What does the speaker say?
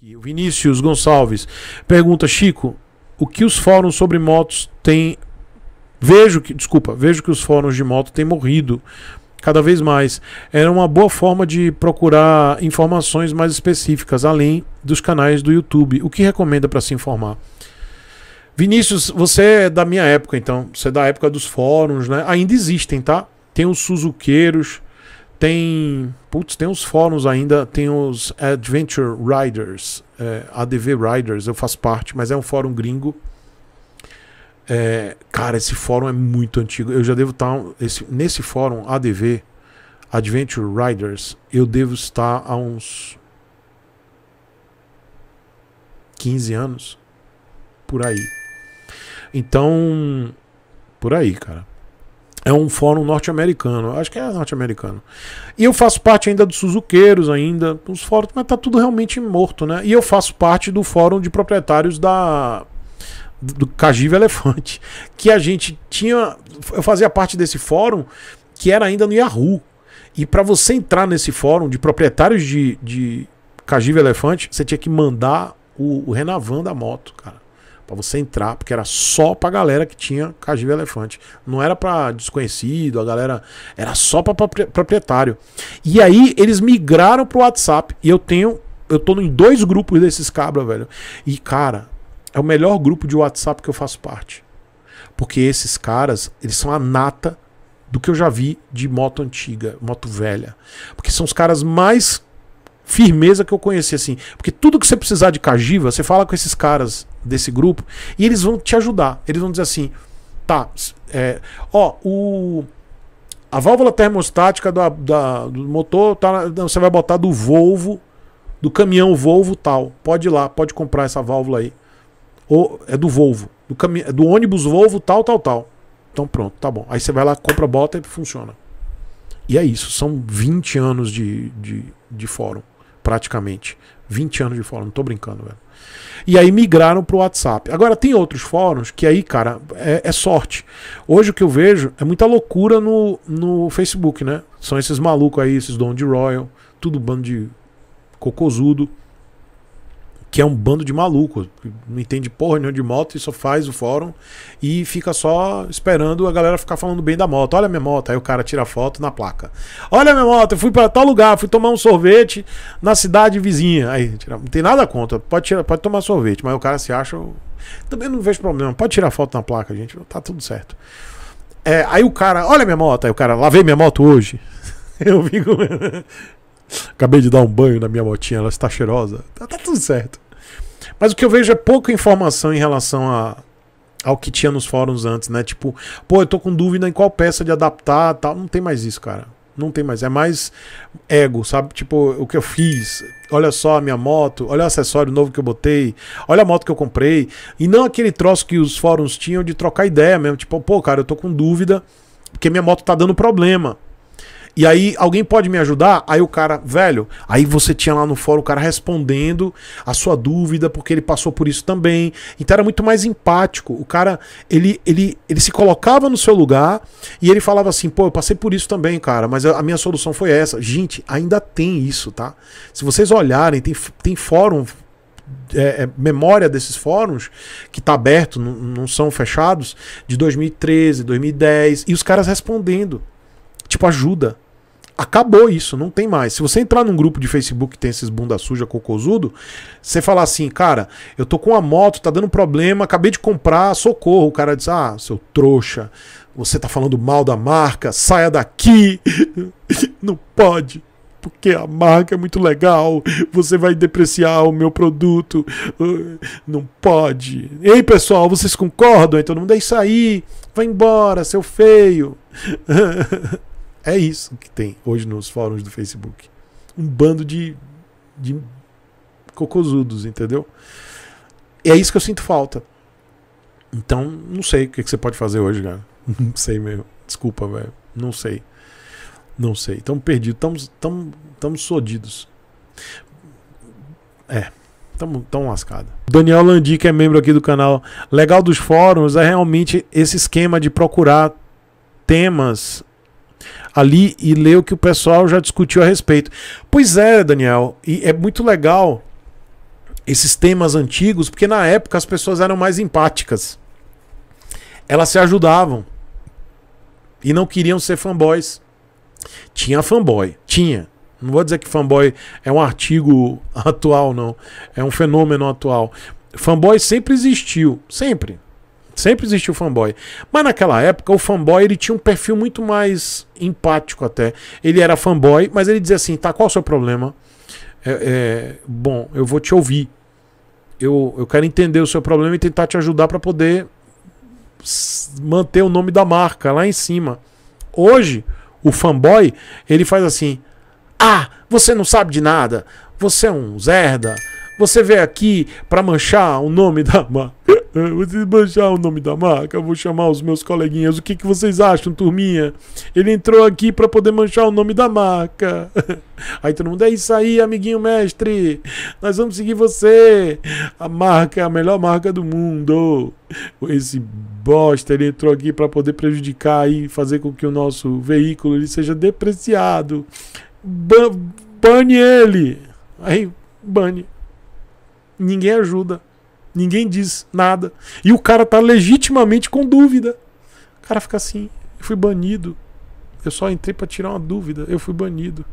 aqui. Vinícius Gonçalves pergunta, Chico, o que os fóruns sobre motos têm. Vejo que. Desculpa, vejo que os fóruns de moto têm morrido cada vez mais. Era uma boa forma de procurar informações mais específicas, além dos canais do YouTube. O que recomenda para se informar? Vinícius, você é da minha época, então. Você é da época dos fóruns, né? Ainda existem, tá? Tem os Suzuqueiros, tem, putz, tem os fóruns ainda, tem os Adventure Riders, é, ADV Riders, eu faço parte, mas é um fórum gringo. É, cara, esse fórum é muito antigo. Eu já devo estar. Esse, nesse fórum ADV, Adventure Riders, eu devo estar há uns 15 anos. Por aí. Então, por aí, cara. É um fórum norte-americano, acho que é norte-americano. E eu faço parte ainda dos Suzuqueiros, ainda, os fóruns, mas tá tudo realmente morto, né? E eu faço parte do fórum de proprietários da do Cagive Elefante, que a gente tinha, eu fazia parte desse fórum que era ainda no Yahoo. E para você entrar nesse fórum de proprietários de, de Cagive Elefante, você tinha que mandar o, o Renavan da moto, cara para você entrar, porque era só pra galera que tinha Cagiva Elefante. Não era para desconhecido, a galera. Era só para proprietário. E aí eles migraram pro WhatsApp. E eu tenho. Eu tô em dois grupos desses cabra, velho. E, cara, é o melhor grupo de WhatsApp que eu faço parte. Porque esses caras, eles são a nata do que eu já vi de moto antiga, moto velha. Porque são os caras mais firmeza que eu conheci, assim. Porque tudo que você precisar de cajiva, você fala com esses caras desse grupo, e eles vão te ajudar. Eles vão dizer assim: tá, é, ó, o. A válvula termostática do da, do motor, tá, você vai botar do Volvo, do caminhão Volvo tal. Pode ir lá, pode comprar essa válvula aí. Ou é do Volvo, do, cami é do ônibus Volvo tal, tal, tal. Então pronto, tá bom. Aí você vai lá, compra, bota e funciona. E é isso, são 20 anos de, de, de fórum, praticamente. 20 anos de fórum, não tô brincando, velho. E aí migraram pro WhatsApp. Agora tem outros fóruns que aí, cara, é, é, sorte. Hoje o que eu vejo é muita loucura no, no Facebook, né? São esses malucos aí, esses Don de Royal, tudo bando de cocôzudo que é um bando de maluco, não entende porra nenhuma de moto e só faz o fórum e fica só esperando a galera ficar falando bem da moto. Olha minha moto, aí o cara tira foto na placa. Olha minha moto, eu fui para tal lugar, fui tomar um sorvete na cidade vizinha. Aí, não tem nada contra, pode tirar, pode tomar sorvete, mas o cara se acha também não vejo problema. Pode tirar foto na placa, gente, tá tudo certo. É, aí o cara, olha minha moto, aí o cara, lavei minha moto hoje. eu fico Acabei de dar um banho na minha motinha, ela está cheirosa. Tá, tá tudo certo. Mas o que eu vejo é pouca informação em relação a, ao que tinha nos fóruns antes, né? Tipo, pô, eu tô com dúvida em qual peça de adaptar tal. Não tem mais isso, cara. Não tem mais. É mais ego, sabe? Tipo, o que eu fiz. Olha só a minha moto. Olha o acessório novo que eu botei. Olha a moto que eu comprei. E não aquele troço que os fóruns tinham de trocar ideia mesmo. Tipo, pô, cara, eu tô com dúvida porque minha moto tá dando problema. E aí, alguém pode me ajudar? Aí o cara, velho, aí você tinha lá no fórum o cara respondendo a sua dúvida, porque ele passou por isso também. Então era muito mais empático. O cara, ele, ele, ele se colocava no seu lugar e ele falava assim: pô, eu passei por isso também, cara, mas a minha solução foi essa. Gente, ainda tem isso, tá? Se vocês olharem, tem, tem fórum é, é, memória desses fóruns, que está aberto, não são fechados, de 2013, 2010, e os caras respondendo. Tipo, ajuda. Acabou isso, não tem mais. Se você entrar num grupo de Facebook que tem esses bunda suja, cocôzudo, você falar assim, cara, eu tô com a moto, tá dando problema, acabei de comprar, socorro. O cara diz, ah, seu trouxa, você tá falando mal da marca, saia daqui. não pode porque a marca é muito legal, você vai depreciar o meu produto. Não pode. Ei, pessoal, vocês concordam? Então não deixa aí, vai embora, seu feio. É isso que tem hoje nos fóruns do Facebook. Um bando de, de cocosudos, entendeu? E é isso que eu sinto falta. Então, não sei o que, você pode fazer hoje, cara. Não sei mesmo. Desculpa, velho. Não sei. Não sei. Estamos perdidos. Estamos tamo, sodidos. É. Estamos tão lascados. Daniel Landi, que é membro aqui do canal. Legal dos fóruns é realmente esse esquema de procurar temas ali e ler o que o pessoal já discutiu a respeito. Pois é, Daniel, e é muito legal esses temas antigos, porque na época as pessoas eram mais empáticas. Elas se ajudavam e não queriam ser fanboys. Tinha fanboy, tinha. Não vou dizer que fanboy é um artigo atual, não. É um fenômeno atual. Fanboy sempre existiu, sempre. Sempre existiu fanboy. Mas naquela época, o fanboy ele tinha um perfil muito mais empático até. Ele era fanboy, mas ele dizia assim: tá, qual é o seu problema? É, é, bom, eu vou te ouvir. Eu, eu quero entender o seu problema e tentar te ajudar para poder manter o nome da marca lá em cima. Hoje, o fanboy, ele faz assim: ah, você não sabe de nada. Você é um zerda. Você veio aqui para manchar o nome da marca. Eh, vou desmanchar o nome da marca? vou chamar os meus coleguinhas. O que, que vocês acham, turminha? Ele entrou aqui para poder manchar o nome da marca. Aí todo mundo, é isso aí, amiguinho mestre. Nós vamos seguir você. A marca é a melhor marca do mundo. Esse bosta, ele entrou aqui para poder prejudicar e fazer com que o nosso veículo ele seja depreciado. Ban bane ele. Aí, bane. Ninguém ajuda. Ninguém diz nada. E o cara tá legitimamente com dúvida. O cara fica assim: eu fui banido. Eu só entrei para tirar uma dúvida. Eu fui banido.